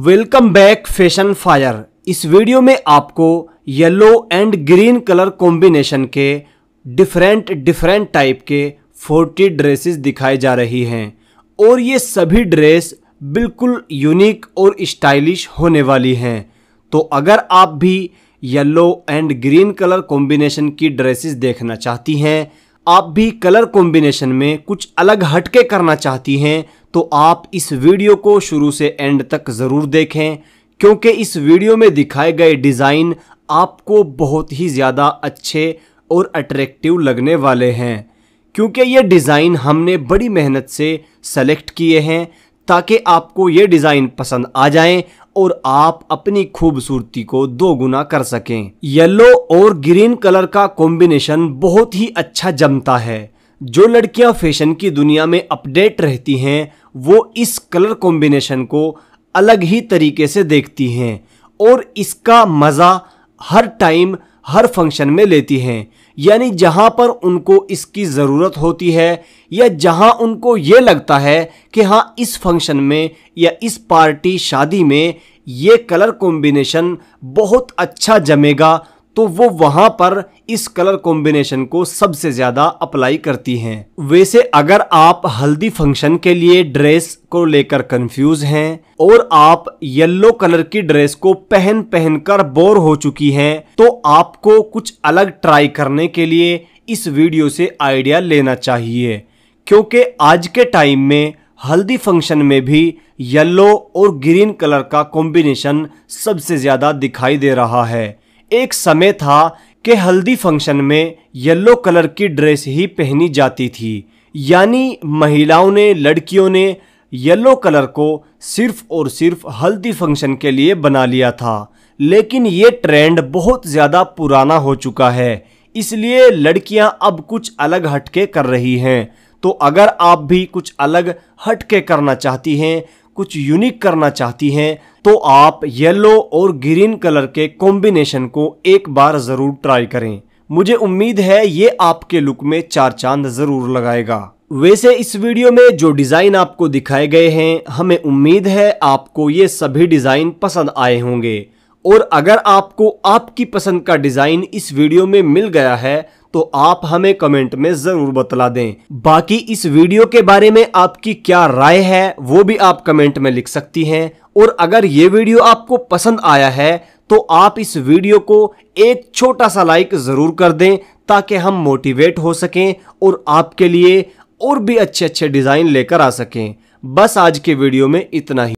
welcome back fashion fire इस video में आपको yellow and green colour combination के डिफरेंट डिफरेंट टाइप के 40 ड्रेसेस दिखाई जा रही हैं और ये सभी ड्रेस बिल्कुल यूनिक और स्टाइलिश होने वाली हैं तो अगर आप भी yellow and green colour combination की ड्रेसेस देखना चाहती हैं आप भी कलर कॉम्बिनेशन में कुछ अलग हटके करना चाहती हैं तो आप इस वीडियो को शुरू से एंड तक ज़रूर देखें क्योंकि इस वीडियो में दिखाए गए डिज़ाइन आपको बहुत ही ज़्यादा अच्छे और अट्रैक्टिव लगने वाले हैं क्योंकि ये डिज़ाइन हमने बड़ी मेहनत से सेलेक्ट किए हैं ताकि आपको ये डिज़ाइन पसंद आ जाएं और आप अपनी खूबसूरती को दोगुना कर सकें येलो और ग्रीन कलर का कॉम्बिनेशन बहुत ही अच्छा जमता है जो लड़कियां फैशन की दुनिया में अपडेट रहती हैं वो इस कलर कॉम्बिनेशन को अलग ही तरीके से देखती हैं और इसका मज़ा हर टाइम हर फंक्शन में लेती हैं यानी जहाँ पर उनको इसकी ज़रूरत होती है या जहाँ उनको ये लगता है कि हाँ इस फंक्शन में या इस पार्टी शादी में ये कलर कॉम्बिनेशन बहुत अच्छा जमेगा तो वो वहां पर इस कलर कॉम्बिनेशन को सबसे ज्यादा अप्लाई करती हैं वैसे अगर आप हल्दी फंक्शन के लिए ड्रेस को लेकर कंफ्यूज हैं और आप येलो कलर की ड्रेस को पहन पहनकर बोर हो चुकी हैं तो आपको कुछ अलग ट्राई करने के लिए इस वीडियो से आइडिया लेना चाहिए क्योंकि आज के टाइम में हल्दी फंक्शन में भी येलो और ग्रीन कलर का कॉम्बिनेशन सबसे ज़्यादा दिखाई दे रहा है एक समय था कि हल्दी फंक्शन में येलो कलर की ड्रेस ही पहनी जाती थी यानी महिलाओं ने लड़कियों ने येलो कलर को सिर्फ और सिर्फ हल्दी फंक्शन के लिए बना लिया था लेकिन ये ट्रेंड बहुत ज़्यादा पुराना हो चुका है इसलिए लड़कियां अब कुछ अलग हटके कर रही हैं तो अगर आप भी कुछ अलग हटके करना चाहती हैं कुछ यूनिक करना चाहती हैं तो आप येलो और ग्रीन कलर के कॉम्बिनेशन को एक बार ज़रूर ट्राई करें मुझे उम्मीद है ये आपके लुक में चार चांद ज़रूर लगाएगा वैसे इस वीडियो में जो डिज़ाइन आपको दिखाए गए हैं हमें उम्मीद है आपको ये सभी डिज़ाइन पसंद आए होंगे और अगर आपको आपकी पसंद का डिज़ाइन इस वीडियो में मिल गया है तो आप हमें कमेंट में ज़रूर बतला दें बाकी इस वीडियो के बारे में आपकी क्या राय है वो भी आप कमेंट में लिख सकती हैं और अगर ये वीडियो आपको पसंद आया है तो आप इस वीडियो को एक छोटा सा लाइक ज़रूर कर दें ताकि हम मोटिवेट हो सकें और आपके लिए और भी अच्छे अच्छे डिज़ाइन लेकर आ सकें बस आज के वीडियो में इतना ही